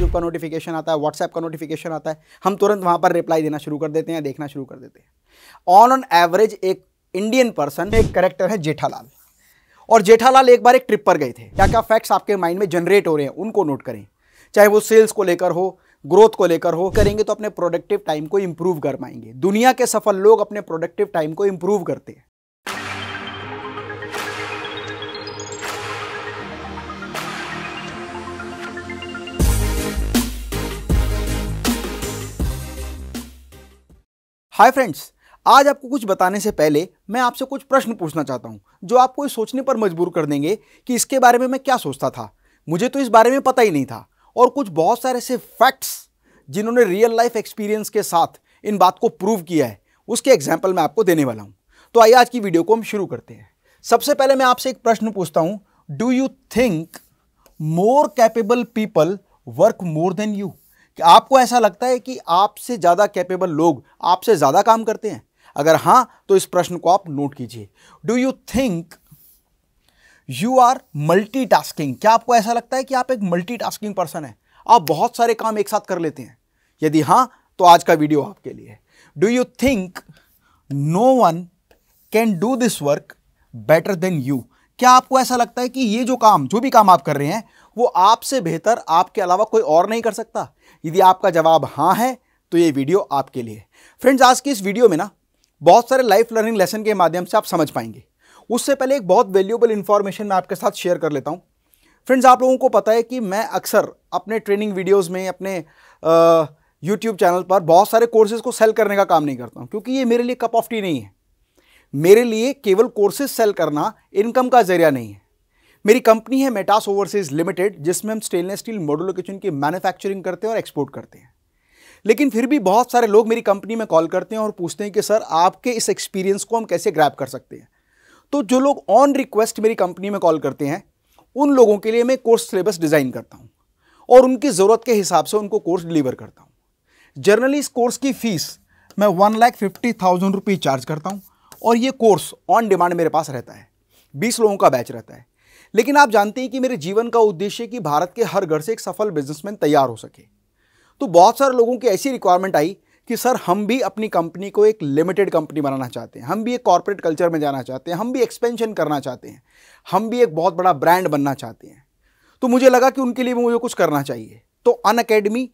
YouTube का notification आता है व्हाट्सएप का नोटिफिकेशन आता है हम तुरंत वहाँ पर रिप्लाई देना शुरू कर देते हैं देखना शुरू कर देते हैं ऑन ऑन एवरेज एक इंडियन पर्सन एक करेक्टर है जेठालाल और जेठालाल एक बार एक ट्रिप पर गए थे क्या क्या फैक्ट्स आपके माइंड में जनरेट हो रहे हैं उनको नोट करें चाहे वो सेल्स को लेकर हो ग्रोथ को लेकर हो करेंगे तो अपने प्रोडक्टिव टाइम को इम्प्रूव कर पाएंगे दुनिया के सफल लोग अपने प्रोडक्टिव टाइम को इम्प्रूव करते हैं हाय फ्रेंड्स आज आपको कुछ बताने से पहले मैं आपसे कुछ प्रश्न पूछना चाहता हूँ जो आपको सोचने पर मजबूर कर देंगे कि इसके बारे में मैं क्या सोचता था मुझे तो इस बारे में पता ही नहीं था और कुछ बहुत सारे ऐसे फैक्ट्स जिन्होंने रियल लाइफ एक्सपीरियंस के साथ इन बात को प्रूव किया है उसके एग्जाम्पल मैं आपको देने वाला हूँ तो आइए आज की वीडियो को हम शुरू करते हैं सबसे पहले मैं आपसे एक प्रश्न पूछता हूँ do you think more capable people work more than you आपको ऐसा लगता है कि आपसे ज़्यादा कैपेबल लोग आपसे ज़्यादा काम करते हैं अगर हाँ तो इस प्रश्न को आप नोट कीजिए do you think you are multitasking क्या आपको ऐसा लगता है कि आप एक मल्टीटास्किंग पर्सन हैं आप बहुत सारे काम एक साथ कर लेते हैं यदि हाँ तो आज का वीडियो आपके लिए do you think no one can do this work better than you क्या आपको ऐसा लगता है कि ये जो काम जो भी काम आप कर रहे हैं वो आपसे बेहतर आपके अलावा कोई और नहीं कर सकता यदि आपका जवाब हाँ है तो ये वीडियो आपके लिए फ्रेंड्स आज की इस वीडियो में ना बहुत सारे लाइफ लर्निंग लेसन के माध्यम से आप समझ पाएंगे उससे पहले एक बहुत वैल्यूबल इन्फॉर्मेशन मैं आपके साथ शेयर कर लेता हूँ फ्रेंड्स आप लोगों को पता है कि मैं अक्सर अपने ट्रेनिंग वीडियोस में अपने यूट्यूब चैनल पर बहुत सारे कोर्सेज़ को सेल करने का काम नहीं करता हूँ क्योंकि ये मेरे लिए कप ऑफ टी नहीं है मेरे लिए केवल कोर्सेज सेल करना इनकम का जरिया नहीं है मेरी कंपनी है मेटास ओवरसीज लिमिटेड जिसमें हम स्टेनलेस स्टील मॉडुलर किचन की मैन्युफैक्चरिंग करते हैं और एक्सपोर्ट करते हैं लेकिन फिर भी बहुत सारे लोग मेरी कंपनी में कॉल करते हैं और पूछते हैं कि सर आपके इस एक्सपीरियंस को हम कैसे ग्रैप कर सकते हैं तो जो लोग ऑन रिक्वेस्ट मेरी कंपनी में कॉल करते हैं उन लोगों के लिए मैं कोर्स सिलेबस डिज़ाइन करता हूँ और उनकी ज़रूरत के हिसाब से उनको कोर्स डिलीवर करता हूँ जर्नली इस कोर्स की फ़ीस मैं one lakh fifty thousand rupees charge करता हूँ और ये कोर्स ऑन डिमांड मेरे पास रहता है बीस लोगों का बैच रहता है लेकिन आप जानते हैं कि मेरे जीवन का उद्देश्य कि भारत के हर घर से एक सफल बिजनेसमैन तैयार हो सके तो बहुत सारे लोगों की ऐसी रिक्वायरमेंट आई कि सर हम भी अपनी कंपनी को एक लिमिटेड कंपनी बनाना चाहते हैं हम भी एक कॉरपोरेट कल्चर में जाना चाहते हैं हम भी एक्सपेंशन करना चाहते हैं हम भी एक बहुत बड़ा ब्रांड बनना चाहते हैं तो मुझे लगा कि उनके लिए भी मुझे कुछ करना चाहिए तो अन अकेडमी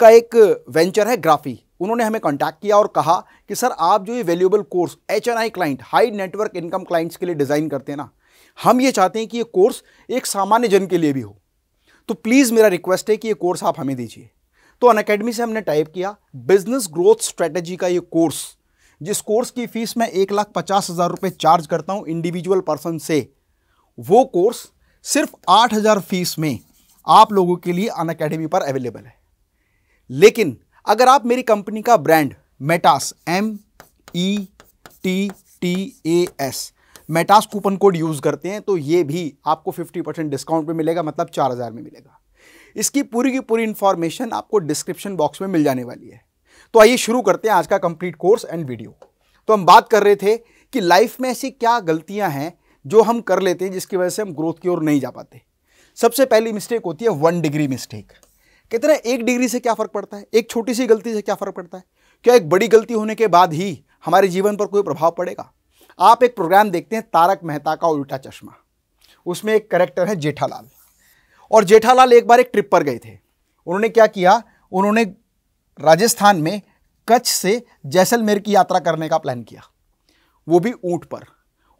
का एक वेंचर है ग्राफी उन्होंने हमें कांटेक्ट किया और कहा कि सर आप जो ये valuable course H N I client high network income clients के लिए डिज़ाइन करते हैं ना हम ये चाहते हैं कि ये कोर्स एक सामान्य जन के लिए भी हो तो प्लीज़ मेरा रिक्वेस्ट है कि ये कोर्स आप हमें दीजिए तो अन अकेडमी से हमने टाइप किया बिजनेस ग्रोथ स्ट्रेटजी का ये कोर्स जिस कोर्स की फ़ीस मैं एक लाख पचास हज़ार रुपये चार्ज करता हूँ इंडिविजुअल पर्सन से वो कोर्स सिर्फ आठ हज़ार फीस में आप लोगों के लिए अन अकेडमी पर अवेलेबल है लेकिन अगर आप मेरी कंपनी का brand Mettas M E T T A S Mettas coupon code use करते हैं तो ये भी आपको 50 परसेंट डिस्काउंट में मिलेगा मतलब चार हज़ार में मिलेगा इसकी पूरी की पूरी इन्फॉर्मेशन आपको डिस्क्रिप्शन बॉक्स में मिल जाने वाली है तो आइए शुरू करते हैं आज का कंप्लीट कोर्स एंड वीडियो तो हम बात कर रहे थे कि लाइफ में ऐसी क्या गलतियां हैं जो हम कर लेते हैं जिसकी वजह से हम ग्रोथ की ओर नहीं जा पाते सबसे पहली मिस्टेक होती है वन डिग्री मिस्टेक कहते हैं एक डिग्री से क्या फ़र्क पड़ता है एक छोटी सी गलती से क्या फ़र्क पड़ता है क्या एक बड़ी गलती होने के बाद ही हमारे जीवन पर कोई प्रभाव पड़ेगा आप एक प्रोग्राम देखते हैं तारक मेहता का उल्टा चश्मा उसमें एक करेक्टर है जेठालाल और जेठालाल एक बार एक ट्रिप पर गए थे उन्होंने क्या किया उन्होंने राजस्थान में कच्छ से जैसलमेर की यात्रा करने का प्लान किया वो भी ऊँट पर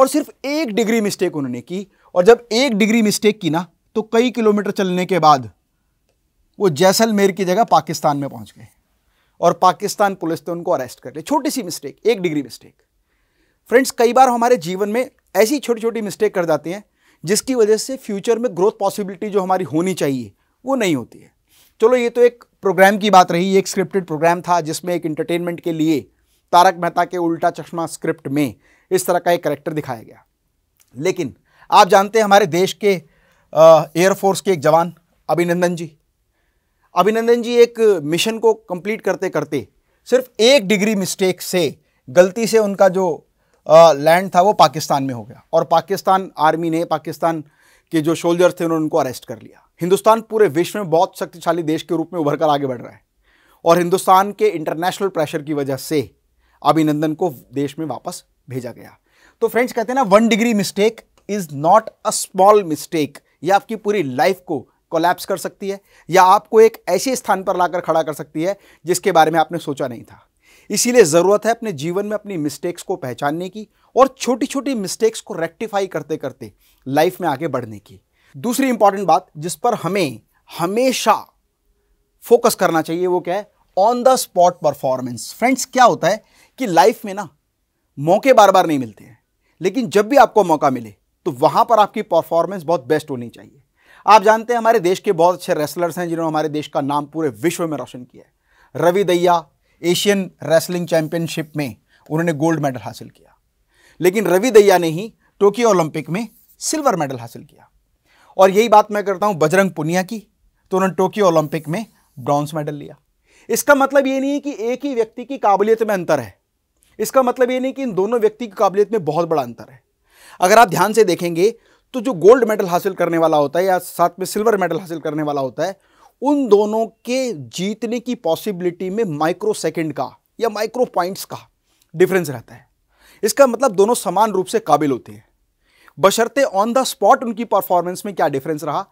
और सिर्फ एक डिग्री मिस्टेक उन्होंने की और जब एक डिग्री मिस्टेक की ना तो कई किलोमीटर चलने के बाद वो जैसलमेर की जगह पाकिस्तान में पहुंच गए और पाकिस्तान पुलिस ने उनको अरेस्ट कर लिया छोटी सी मिस्टेक एक डिग्री मिस्टेक फ्रेंड्स कई बार हमारे जीवन में ऐसी छोटी छोटी मिस्टेक कर जाते हैं जिसकी वजह से फ्यूचर में ग्रोथ पॉसिबिलिटी जो हमारी होनी चाहिए वो नहीं होती है चलो ये तो एक प्रोग्राम की बात रही एक स्क्रिप्टेड प्रोग्राम था जिसमें एक इंटरटेनमेंट के लिए तारक मेहता के उल्टा चश्मा स्क्रिप्ट में इस तरह का एक करेक्टर दिखाया गया लेकिन आप जानते हैं हमारे देश के एयरफोर्स के एक जवान अभिनंदन जी अभिनंदन जी एक मिशन को कंप्लीट करते करते सिर्फ एक डिग्री मिस्टेक से गलती से उनका जो लैंड था वो पाकिस्तान में हो गया और पाकिस्तान आर्मी ने पाकिस्तान के जो सोल्जर्स थे उन्होंने उनको अरेस्ट कर लिया हिंदुस्तान पूरे विश्व में बहुत शक्तिशाली देश के रूप में उभर कर आगे बढ़ रहा है और हिंदुस्तान के इंटरनेशनल प्रेशर की वजह से अभिनंदन को देश में वापस भेजा गया तो फ्रेंड्स कहते हैं ना one degree mistake is not a small mistake ये आपकी पूरी लाइफ को कोलैप्स कर सकती है या आपको एक ऐसे स्थान पर लाकर खड़ा कर सकती है जिसके बारे में आपने सोचा नहीं था इसीलिए ज़रूरत है अपने जीवन में अपनी मिस्टेक्स को पहचानने की और छोटी छोटी मिस्टेक्स को रेक्टिफाई करते करते लाइफ में आगे बढ़ने की दूसरी इंपॉर्टेंट बात जिस पर हमें हमेशा फोकस करना चाहिए वो क्या है on the spot performance friends क्या होता है कि लाइफ में ना मौके बार बार नहीं मिलते हैं लेकिन जब भी आपको मौका मिले तो वहाँ पर आपकी परफॉर्मेंस बहुत बेस्ट होनी चाहिए आप जानते हैं हमारे देश के बहुत अच्छे रेसलर्स हैं जिन्होंने हमारे देश का नाम पूरे विश्व में रोशन किया है रवि दैया एशियन रेसलिंग चैंपियनशिप में उन्होंने गोल्ड मेडल हासिल किया लेकिन रवि दैया ने ही टोक्यो ओलंपिक में सिल्वर मेडल हासिल किया और यही बात मैं करता हूं बजरंग पुनिया की तो उन्होंने टोक्यो ओलंपिक में ब्रॉन्ज मेडल लिया इसका मतलब ये नहीं है कि एक ही व्यक्ति की काबिलियत में अंतर है इसका मतलब ये नहीं कि इन दोनों व्यक्ति की काबिलियत में बहुत बड़ा अंतर है अगर आप ध्यान से देखेंगे तो जो गोल्ड मेडल हासिल करने वाला होता है या साथ में सिल्वर मेडल हासिल करने वाला होता है उन दोनों के जीतने की पॉसिबिलिटी में माइक्रो सेकेंड का या माइक्रो पॉइंट्स का डिफरेंस रहता है इसका मतलब दोनों समान रूप से काबिल होते हैं बशर्ते ऑन द स्पॉट उनकी परफॉर्मेंस में क्या डिफरेंस रहा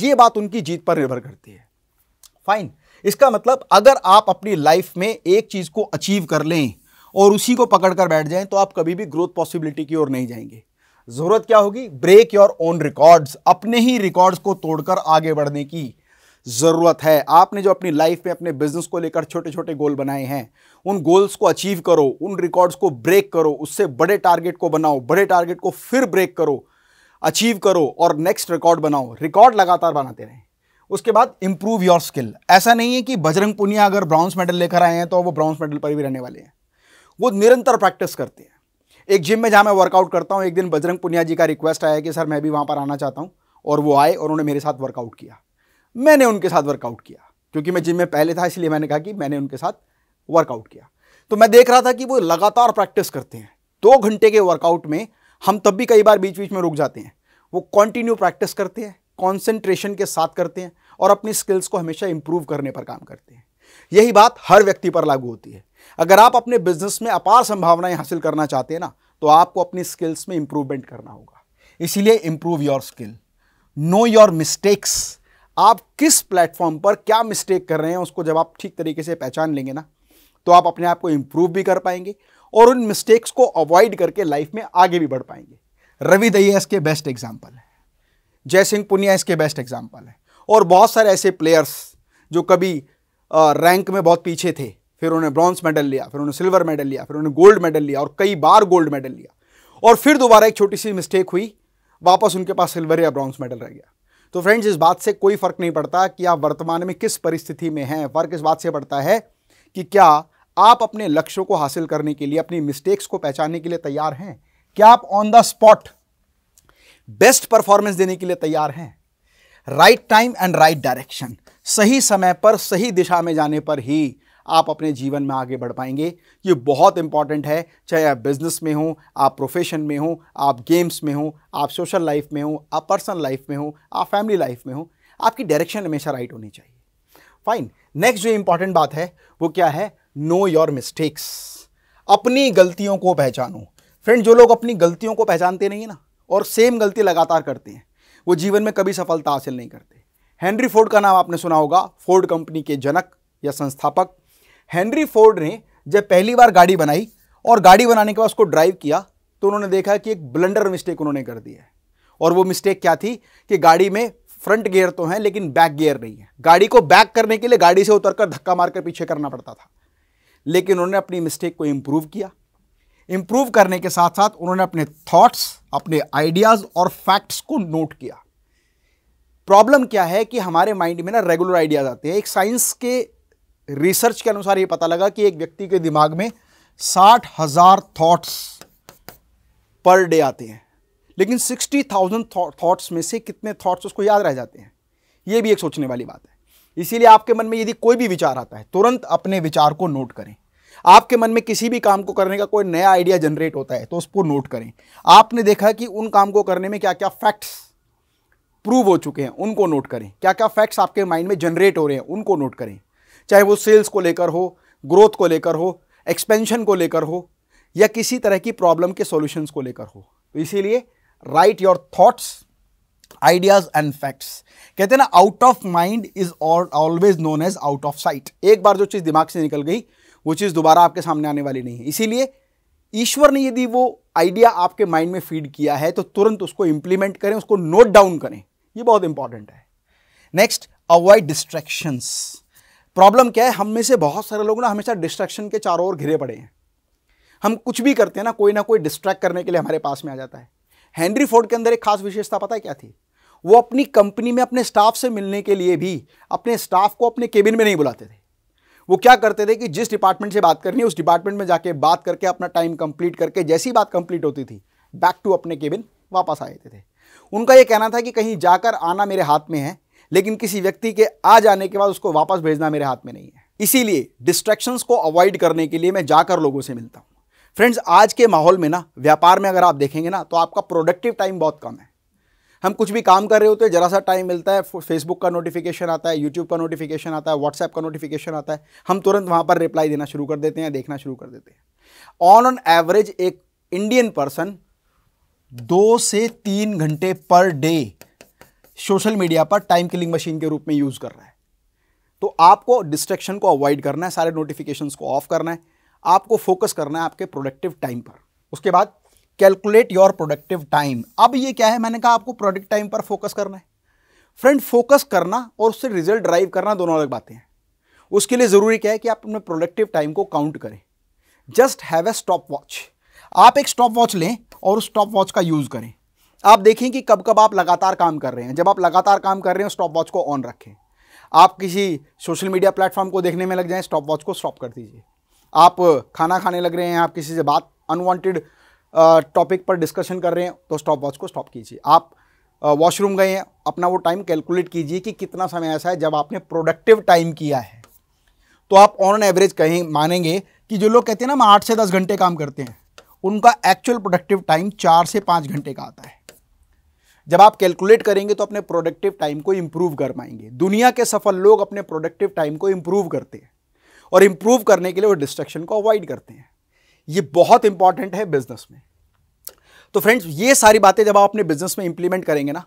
यह बात उनकी जीत पर निर्भर करती है फाइन इसका मतलब अगर आप अपनी लाइफ में एक चीज़ को अचीव कर लें और उसी को पकड़कर बैठ जाएं तो आप कभी भी ग्रोथ पॉसिबिलिटी की ओर नहीं जाएंगे ज़रूरत क्या होगी ब्रेक योर ओन रिकॉर्ड्स अपने ही रिकॉर्ड्स को तोड़कर आगे बढ़ने की ज़रूरत है आपने जो अपनी लाइफ में अपने बिजनेस को लेकर छोटे छोटे गोल बनाए हैं उन गोल्स को अचीव करो उन रिकॉर्ड्स को ब्रेक करो उससे बड़े टारगेट को बनाओ बड़े टारगेट को फिर ब्रेक करो अचीव करो और नेक्स्ट रिकॉर्ड बनाओ रिकॉर्ड लगातार बनाते रहें उसके बाद इम्प्रूव योर स्किल ऐसा नहीं है कि बजरंग पुनिया अगर ब्रॉन्ज मेडल लेकर आए हैं तो वो ब्राउन्स मेडल पर भी रहने वाले हैं वो निरंतर प्रैक्टिस करते हैं एक जिम में जहाँ मैं वर्कआउट करता हूँ एक दिन बजरंग पुनिया जी का रिक्वेस्ट आया कि सर मैं भी वहाँ पर आना चाहता हूँ और वो आए और उन्होंने मेरे साथ वर्कआउट किया मैंने उनके साथ वर्कआउट किया क्योंकि मैं जिम में पहले था इसलिए मैंने कहा कि मैंने उनके साथ वर्कआउट किया तो मैं देख रहा था कि वो लगातार प्रैक्टिस करते हैं दो घंटे के वर्कआउट में हम तब भी कई बार बीच बीच में रुक जाते हैं वो कॉन्टिन्यू प्रैक्टिस करते हैं कॉन्सेंट्रेशन के साथ करते हैं और अपनी स्किल्स को हमेशा इंप्रूव करने पर काम करते हैं यही बात हर व्यक्ति पर लागू होती है अगर आप अपने बिजनेस में अपार संभावनाएं हासिल करना चाहते हैं ना तो आपको अपनी स्किल्स में इंप्रूवमेंट करना होगा इसीलिए improve your skill know your mistakes आप किस प्लेटफॉर्म पर क्या मिस्टेक कर रहे हैं उसको जब आप ठीक तरीके से पहचान लेंगे ना तो आप अपने आप को इम्प्रूव भी कर पाएंगे और उन मिस्टेक्स को अवॉइड करके लाइफ में आगे भी बढ़ पाएंगे रवि दहिया इसके बेस्ट एग्जाम्पल है जय सिंह पुनिया इसके बेस्ट एग्जाम्पल है और बहुत सारे ऐसे प्लेयर्स जो कभी रैंक में बहुत पीछे थे फिर उन्होंने ब्रॉन्ज मेडल लिया फिर उन्होंने सिल्वर मेडल लिया फिर उन्होंने गोल्ड मेडल लिया और कई बार गोल्ड मेडल लिया और फिर दोबारा एक छोटी सी मिस्टेक हुई वापस उनके पास सिल्वर या ब्रॉन्ज मेडल रह गया तो फ्रेंड्स इस बात से कोई फ़र्क नहीं पड़ता कि आप वर्तमान में किस परिस्थिति में हैं फ़र्क इस बात से पड़ता है कि क्या आप अपने लक्ष्यों को हासिल करने के लिए अपनी मिस्टेक्स को पहचानने के लिए तैयार हैं क्या आप on the spot best performance देने के लिए तैयार हैं right time and right direction सही समय पर सही दिशा में जाने पर ही आप अपने जीवन में आगे बढ़ पाएंगे ये बहुत इंपॉर्टेंट है चाहे आप बिजनेस में हो आप प्रोफेशन में हो आप गेम्स में हो आप सोशल लाइफ में हो आप पर्सनल लाइफ में हो आप फैमिली लाइफ में हो आपकी डायरेक्शन हमेशा राइट होनी चाहिए फाइन नेक्स्ट जो इंपॉर्टेंट बात है वो क्या है नो योर मिस्टेक्स अपनी गलतियों को पहचानो फ्रेंड जो लोग अपनी गलतियों को पहचानते नहीं है ना और सेम गलती लगातार करते हैं वो जीवन में कभी सफलता हासिल नहीं करते हैंनरी फोर्ड का नाम आपने सुना होगा फोर्ड कंपनी के जनक या संस्थापक हेनरी फोर्ड ने जब पहली बार गाड़ी बनाई और गाड़ी बनाने के बाद उसको ड्राइव किया तो उन्होंने देखा कि एक ब्लंडर मिस्टेक उन्होंने कर दी है और वो मिस्टेक क्या थी कि गाड़ी में फ्रंट गियर तो है लेकिन बैक गियर नहीं है गाड़ी को बैक करने के लिए गाड़ी से उतरकर धक्का मारकर पीछे करना पड़ता था लेकिन उन्होंने अपनी मिस्टेक को इम्प्रूव किया इम्प्रूव करने के साथ साथ उन्होंने अपने थॉट्स अपने आइडियाज़ और फैक्ट्स को नोट किया प्रॉब्लम क्या है कि हमारे माइंड में ना रेगुलर आइडियाज़ आते हैं एक साइंस के रिसर्च के अनुसार ये पता लगा कि एक व्यक्ति के दिमाग में साठ हजार थॉट्स पर डे आते हैं लेकिन सिक्सटी थाउजेंड थाट्स में से कितने थॉट्स उसको याद रह जाते हैं ये भी एक सोचने वाली बात है इसीलिए आपके मन में यदि कोई भी विचार आता है तुरंत अपने विचार को नोट करें आपके मन में किसी भी काम को करने का कोई नया आइडिया जनरेट होता है तो उसको नोट करें आपने देखा कि उन काम को करने में क्या क्या फैक्ट्स प्रूव हो चुके हैं उनको नोट करें क्या क्या फैक्ट्स आपके माइंड में जनरेट हो रहे हैं उनको नोट करें चाहे वो सेल्स को लेकर हो ग्रोथ को लेकर हो एक्सपेंशन को लेकर हो या किसी तरह की प्रॉब्लम के सॉल्यूशंस को लेकर हो तो इसीलिए write your thoughts ideas and facts कहते हैं ना out of mind is always known as out of sight एक बार जो चीज़ दिमाग से निकल गई वो चीज़ दोबारा आपके सामने आने वाली नहीं है इसीलिए ईश्वर ने यदि वो आइडिया आपके माइंड में फीड किया है तो तुरंत उसको इंप्लीमेंट करें उसको नोट डाउन करें ये बहुत इंपॉर्टेंट है नेक्स्ट अवॉइड डिस्ट्रैक्शंस प्रॉब्लम क्या है हम में से बहुत सारे लोग ना हमेशा डिस्ट्रैक्शन के चारों ओर घिरे पड़े हैं हम कुछ भी करते हैं ना कोई ना कोई डिस्ट्रैक्ट करने के लिए हमारे पास में आ जाता है हेनरी फोर्ड के अंदर एक खास विशेषता पता है क्या थी वो अपनी कंपनी में अपने स्टाफ से मिलने के लिए भी अपने स्टाफ को अपने केबिन में नहीं बुलाते थे वो क्या करते थे कि जिस डिपार्टमेंट से बात करनी है उस डिपार्टमेंट में जाके बात करके अपना टाइम कंप्लीट करके जैसी बात कंप्लीट होती थी बैक टू अपने केबिन वापस आ जाते थे उनका ये कहना था कि कहीं जाकर आना मेरे हाथ में है लेकिन किसी व्यक्ति के आ जाने के बाद उसको वापस भेजना मेरे हाथ में नहीं है इसीलिए डिस्ट्रैक्शंस को अवॉइड करने के लिए मैं जाकर लोगों से मिलता हूँ फ्रेंड्स आज के माहौल में ना व्यापार में अगर आप देखेंगे ना तो आपका प्रोडक्टिव टाइम बहुत कम है हम कुछ भी काम कर रहे होते हैं जरा सा टाइम मिलता है फेसबुक का नोटिफिकेशन आता है यूट्यूब का नोटिफिकेशन आता है व्हाट्सएप का नोटिफिकेशन आता है हम तुरंत वहाँ पर रिप्लाई देना शुरू कर देते हैं देखना शुरू कर देते हैं ऑन ऑन एवरेज एक इंडियन पर्सन दो से तीन घंटे पर डे सोशल मीडिया पर टाइम किलिंग मशीन के रूप में यूज़ कर रहा है तो आपको डिस्ट्रेक्शन को अवॉइड करना है सारे नोटिफिकेशंस को ऑफ करना है आपको फोकस करना है आपके प्रोडक्टिव टाइम पर उसके बाद कैलकुलेट योर प्रोडक्टिव टाइम अब ये क्या है मैंने कहा आपको प्रोडक्ट टाइम पर फोकस करना है फ्रेंड फोकस करना और उससे रिजल्ट ड्राइव करना दोनों अलग बातें हैं उसके लिए ज़रूरी क्या है कि आप अपने प्रोडक्टिव टाइम को काउंट करें just have a stop watch आप एक स्टॉप वॉच लें और उस स्टॉप वॉच का यूज़ करें आप देखें कि कब कब आप लगातार काम कर रहे हैं जब आप लगातार काम कर रहे हैं स्टॉप वॉच को ऑन रखें आप किसी सोशल मीडिया प्लेटफॉर्म को देखने में लग जाएं स्टॉप वॉच को स्टॉप कर दीजिए आप खाना खाने लग रहे हैं आप किसी से बात अनवांटेड टॉपिक पर डिस्कशन कर रहे हैं तो स्टॉप वॉच को स्टॉप कीजिए आप वॉशरूम गए हैं अपना वो टाइम कैलकुलेट कीजिए कि कितना समय ऐसा है जब आपने प्रोडक्टिव टाइम किया है तो आप ऑन एवरेज कहें मानेंगे कि जो लोग कहते हैं ना हम आठ से दस घंटे काम करते हैं उनका एक्चुअल प्रोडक्टिव टाइम चार से पाँच घंटे का आता है जब आप कैलकुलेट करेंगे तो अपने प्रोडक्टिव टाइम को इम्प्रूव कर पाएंगे दुनिया के सफल लोग अपने प्रोडक्टिव टाइम को इम्प्रूव करते हैं और इम्प्रूव करने के लिए वो डिस्ट्रक्शन को अवॉइड करते हैं ये बहुत इंपॉर्टेंट है बिजनेस में तो फ्रेंड्स ये सारी बातें जब आप अपने बिजनेस में इंप्लीमेंट करेंगे ना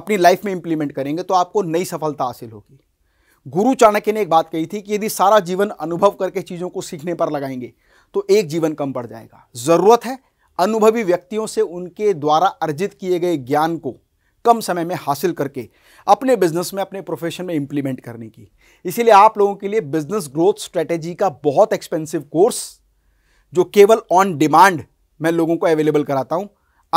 अपनी लाइफ में इंप्लीमेंट करेंगे तो आपको नई सफलता हासिल होगी गुरु चाणक्य ने एक बात कही थी कि यदि सारा जीवन अनुभव करके चीज़ों को सीखने पर लगाएंगे तो एक जीवन कम पड़ जाएगा ज़रूरत है अनुभवी व्यक्तियों से उनके द्वारा अर्जित किए गए ज्ञान को कम समय में हासिल करके अपने बिजनेस में अपने प्रोफेशन में इंप्लीमेंट करने की इसीलिए आप लोगों के लिए बिजनेस ग्रोथ स्ट्रेटेजी का बहुत एक्सपेंसिव कोर्स जो केवल ऑन डिमांड मैं लोगों को अवेलेबल कराता हूँ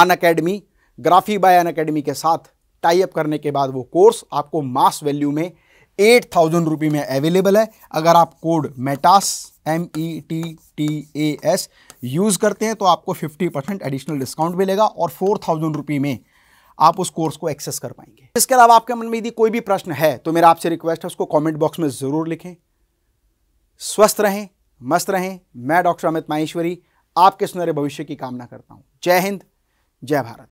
Unacademy Graphy by Unacademy के साथ टाइप करने के बाद वो कोर्स आपको मास वैल्यू में एट थाउजेंड रुपी में अवेलेबल है अगर आप code metas M E T T A S use करते हैं तो आपको 50 परसेंट एडिशनल डिस्काउंट मिलेगा और फोर थाउजेंड रुपी में आप उस कोर्स को एक्सेस कर पाएंगे इसके अलावा आपके मन में यदि कोई भी प्रश्न है तो मेरा आपसे रिक्वेस्ट है उसको कमेंट बॉक्स में ज़रूर लिखें स्वस्थ रहें मस्त रहें मैं डॉक्टर अमित माहेश्वरी आपके सुनहरे भविष्य की कामना करता हूँ जय हिंद जय भारत